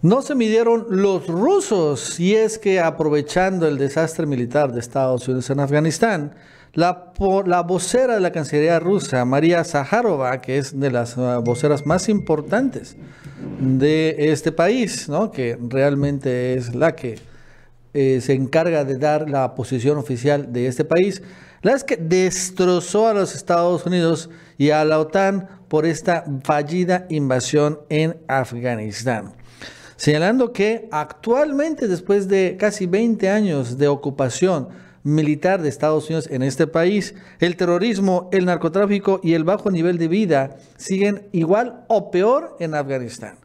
No se midieron los rusos y es que aprovechando el desastre militar de Estados Unidos en Afganistán, la, vocera de la Cancillería rusa, María Zaharova, que es de las eh, voceras más importantes de este país, ¿no? que realmente es la que eh, se encarga de dar la posición oficial de este país, la es que destrozó a los Estados Unidos y a la OTAN por esta fallida invasión en Afganistán señalando que actualmente, después de casi 20 años de ocupación militar de Estados Unidos en este país, el terrorismo, el narcotráfico y el bajo nivel de vida siguen igual o peor en Afganistán.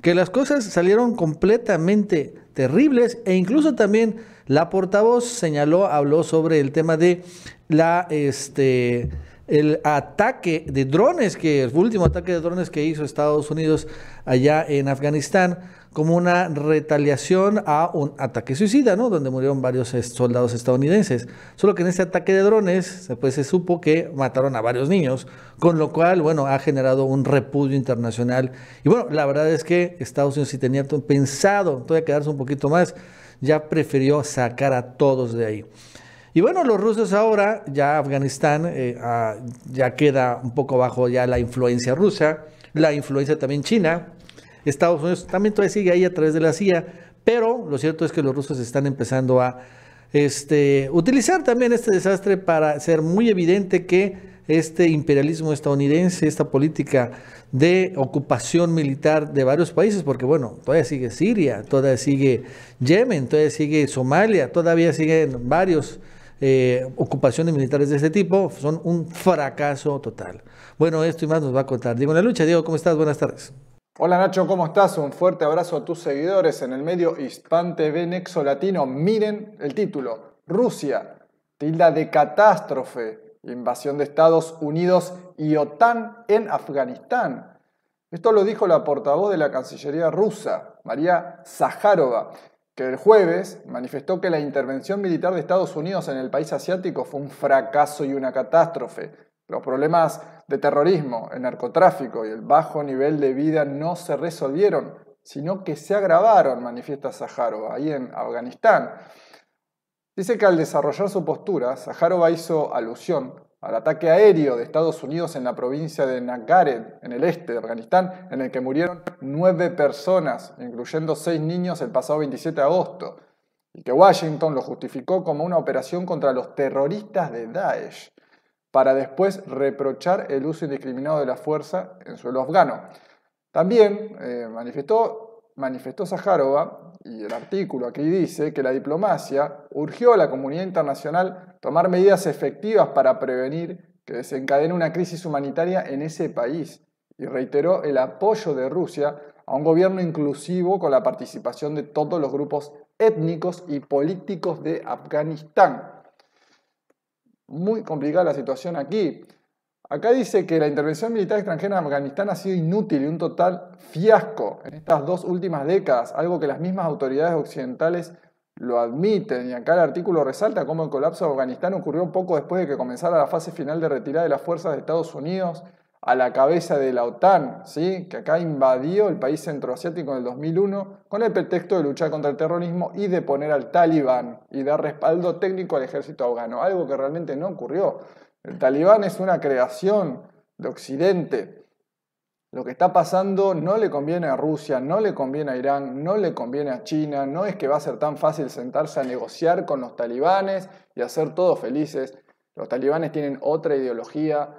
Que las cosas salieron completamente terribles e incluso también la portavoz señaló, habló sobre el tema de la, este, el ataque de drones, que el último ataque de drones que hizo Estados Unidos allá en Afganistán, como una retaliación a un ataque suicida, ¿no? Donde murieron varios soldados estadounidenses. Solo que en este ataque de drones, pues, se supo que mataron a varios niños, con lo cual, bueno, ha generado un repudio internacional. Y bueno, la verdad es que Estados Unidos, si tenía pensado todavía quedarse un poquito más, ya prefirió sacar a todos de ahí. Y bueno, los rusos ahora, ya Afganistán, eh, ah, ya queda un poco bajo ya la influencia rusa, la influencia también china, Estados Unidos también todavía sigue ahí a través de la CIA, pero lo cierto es que los rusos están empezando a este, utilizar también este desastre para ser muy evidente que este imperialismo estadounidense, esta política de ocupación militar de varios países, porque bueno, todavía sigue Siria, todavía sigue Yemen, todavía sigue Somalia, todavía siguen varios eh, ocupaciones militares de ese tipo son un fracaso total. Bueno, esto y más nos va a contar Diego en la lucha. Diego, ¿cómo estás? Buenas tardes. Hola Nacho, ¿cómo estás? Un fuerte abrazo a tus seguidores en el medio Hispan TV Nexo Latino. Miren el título. Rusia, tilda de catástrofe, invasión de Estados Unidos y OTAN en Afganistán. Esto lo dijo la portavoz de la Cancillería rusa, María Zaharova, que el jueves manifestó que la intervención militar de Estados Unidos en el país asiático fue un fracaso y una catástrofe. Los problemas de terrorismo, el narcotráfico y el bajo nivel de vida no se resolvieron, sino que se agravaron, manifiesta Sajarov ahí en Afganistán. Dice que al desarrollar su postura, Sajarova hizo alusión al ataque aéreo de Estados Unidos en la provincia de Nagared, en el este de Afganistán, en el que murieron nueve personas, incluyendo seis niños el pasado 27 de agosto, y que Washington lo justificó como una operación contra los terroristas de Daesh, para después reprochar el uso indiscriminado de la fuerza en suelo afgano. También eh, manifestó, manifestó Sajarova y el artículo aquí dice que la diplomacia urgió a la comunidad internacional tomar medidas efectivas para prevenir que desencadene una crisis humanitaria en ese país y reiteró el apoyo de Rusia a un gobierno inclusivo con la participación de todos los grupos étnicos y políticos de Afganistán. Muy complicada la situación aquí. Acá dice que la intervención militar extranjera en Afganistán ha sido inútil y un total fiasco en estas dos últimas décadas, algo que las mismas autoridades occidentales lo admiten. Y acá el artículo resalta cómo el colapso de Afganistán ocurrió poco después de que comenzara la fase final de retirada de las fuerzas de Estados Unidos a la cabeza de la OTAN, ¿sí? que acá invadió el país centroasiático en el 2001 con el pretexto de luchar contra el terrorismo y de poner al talibán y dar respaldo técnico al ejército afgano, algo que realmente no ocurrió. El talibán es una creación de Occidente. Lo que está pasando no le conviene a Rusia, no le conviene a Irán, no le conviene a China, no es que va a ser tan fácil sentarse a negociar con los talibanes y hacer todos felices. Los talibanes tienen otra ideología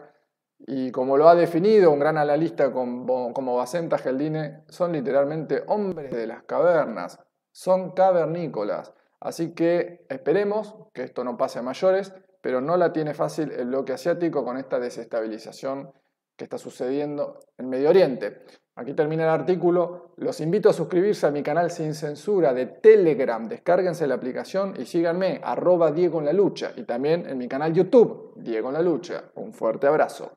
y como lo ha definido un gran analista como, como Geldine, son literalmente hombres de las cavernas, son cavernícolas. Así que esperemos que esto no pase a mayores pero no la tiene fácil el bloque asiático con esta desestabilización que está sucediendo en Medio Oriente. Aquí termina el artículo. Los invito a suscribirse a mi canal sin censura de Telegram. Descárguense la aplicación y síganme, arroba Diego en la lucha. Y también en mi canal YouTube, Diego en la lucha. Un fuerte abrazo.